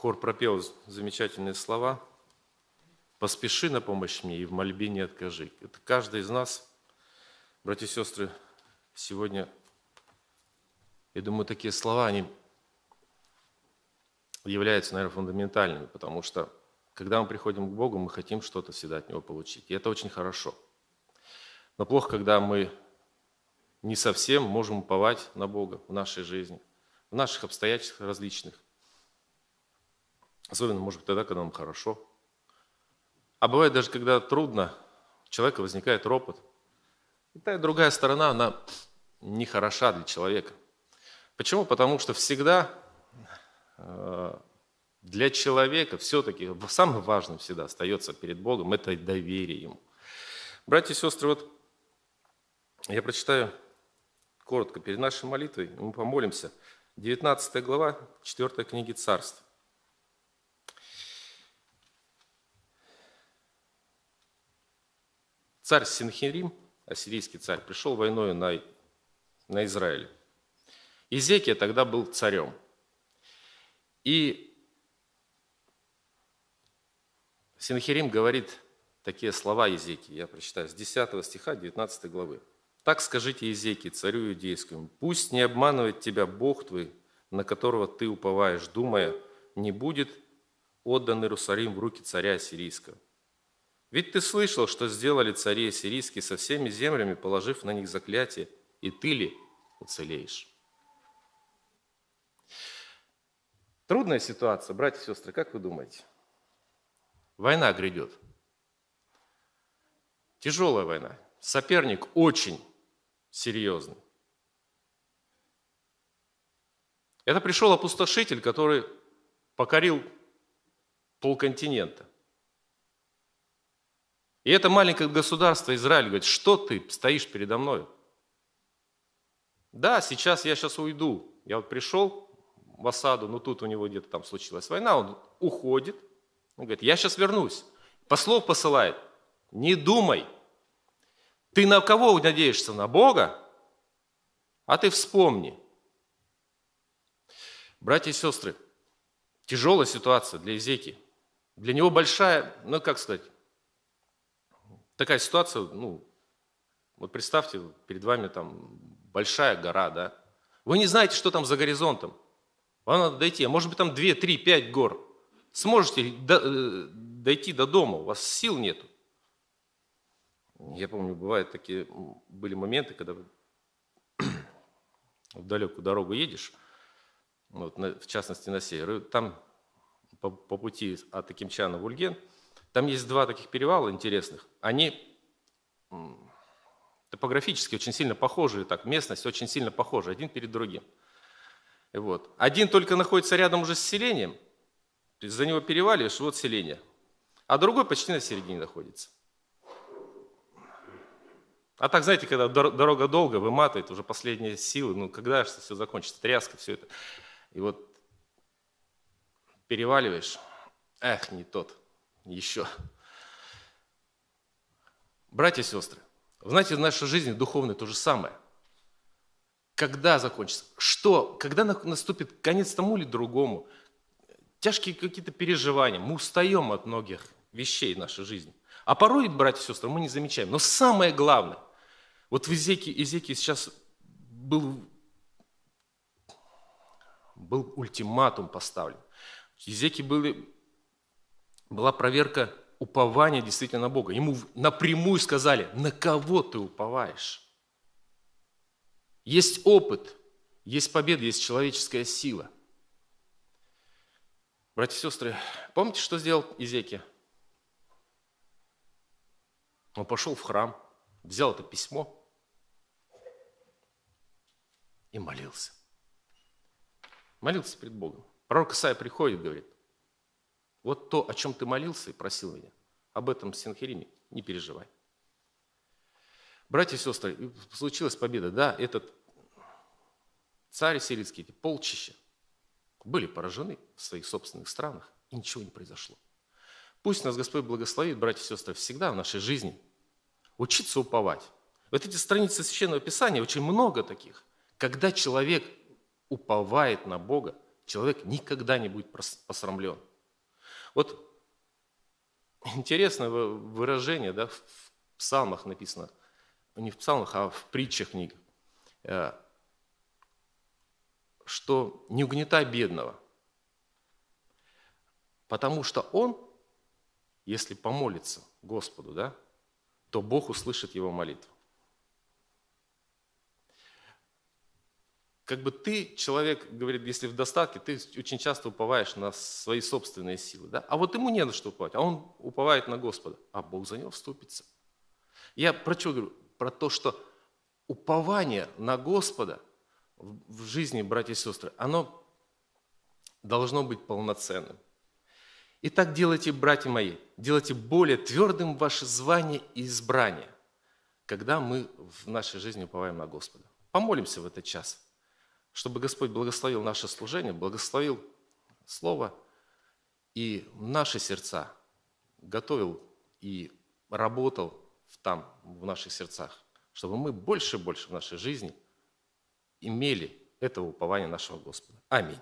Хор пропел замечательные слова. «Поспеши на помощь мне и в мольбе не откажи». Это каждый из нас, братья и сестры, сегодня, я думаю, такие слова, они являются, наверное, фундаментальными, потому что, когда мы приходим к Богу, мы хотим что-то всегда от Него получить. И это очень хорошо. Но плохо, когда мы не совсем можем уповать на Бога в нашей жизни, в наших обстоятельствах различных. Особенно, может быть, тогда, когда нам хорошо. А бывает даже, когда трудно, у человека возникает ропот. И та и другая сторона, она нехороша для человека. Почему? Потому что всегда э, для человека все-таки самым важным всегда остается перед Богом – это доверие Ему. Братья и сестры, вот я прочитаю коротко перед нашей молитвой, мы помолимся. 19 глава 4 книги Царств. Царь Синхирим, ассирийский царь, пришел войною на, на Израиль. Изекия тогда был царем. И Синхирим говорит такие слова Езеки, я прочитаю, с 10 стиха 19 главы. «Так скажите Езеки, царю иудейскому, пусть не обманывает тебя Бог твой, на которого ты уповаешь, думая, не будет отдан Иерусалим в руки царя сирийского. Ведь ты слышал, что сделали цари сирийские со всеми землями, положив на них заклятие, и ты ли уцелеешь? Трудная ситуация, братья и сестры, как вы думаете? Война грядет. Тяжелая война. Соперник очень серьезный. Это пришел опустошитель, который покорил полконтинента. И это маленькое государство Израиль говорит, что ты стоишь передо мной? Да, сейчас я сейчас уйду. Я вот пришел в осаду, но тут у него где-то там случилась война, он уходит. Он говорит, я сейчас вернусь. Послов посылает. Не думай. Ты на кого надеешься? На Бога? А ты вспомни. Братья и сестры, тяжелая ситуация для Изеки. Для него большая, ну как сказать, такая ситуация, ну, вот представьте, перед вами там большая гора, да? Вы не знаете, что там за горизонтом. Вам надо дойти, а может быть там 2, 3, 5 гор. Сможете э, дойти до дома, у вас сил нету. Я помню, бывают такие, были моменты, когда в далекую дорогу едешь, вот, в частности на север, и там по, по пути от Акимчана в Ульген – там есть два таких перевала интересных. Они топографически очень сильно похожие, так, местность очень сильно похожа, один перед другим. Вот. Один только находится рядом уже с селением, то есть за него переваливаешь, вот селение. А другой почти на середине находится. А так, знаете, когда дорога долго, выматывает уже последние силы, ну когда же все закончится, тряска, все это. И вот переваливаешь, эх, не тот еще. Братья и сестры, знаете, в нашей жизни духовной то же самое. Когда закончится? Что? Когда наступит конец тому или другому? Тяжкие какие-то переживания. Мы устаем от многих вещей в нашей жизни. А порой, братья и сестры, мы не замечаем. Но самое главное, вот в Изеке, Изеке сейчас был, был ультиматум поставлен. Изеки были была проверка упования действительно на Бога. Ему напрямую сказали, на кого ты уповаешь? Есть опыт, есть победа, есть человеческая сила. Братья и сестры, помните, что сделал Изекия? Он пошел в храм, взял это письмо и молился. Молился перед Богом. Пророк Исаия приходит и говорит – вот то, о чем ты молился и просил меня, об этом Синхериме не переживай. Братья и сестры, случилась победа. Да, этот царь сирийский, эти полчища были поражены в своих собственных странах, и ничего не произошло. Пусть нас Господь благословит, братья и сестры, всегда в нашей жизни учиться уповать. Вот эти страницы Священного Писания, очень много таких. Когда человек уповает на Бога, человек никогда не будет посрамлен. Вот интересное выражение, да, в псалмах написано, ну, не в псалмах, а в притчах книг, э, что не угнетай бедного, потому что он, если помолится Господу, да, то Бог услышит его молитву. как бы ты, человек, говорит, если в достатке, ты очень часто уповаешь на свои собственные силы. Да? А вот ему не на что уповать, а он уповает на Господа. А Бог за него вступится. Я про что говорю? Про то, что упование на Господа в жизни, братья и сестры, оно должно быть полноценным. Итак, делайте, братья мои, делайте более твердым ваше звание и избрание, когда мы в нашей жизни уповаем на Господа. Помолимся в этот час чтобы Господь благословил наше служение, благословил Слово и наши сердца готовил и работал там, в наших сердцах, чтобы мы больше и больше в нашей жизни имели этого упования нашего Господа. Аминь.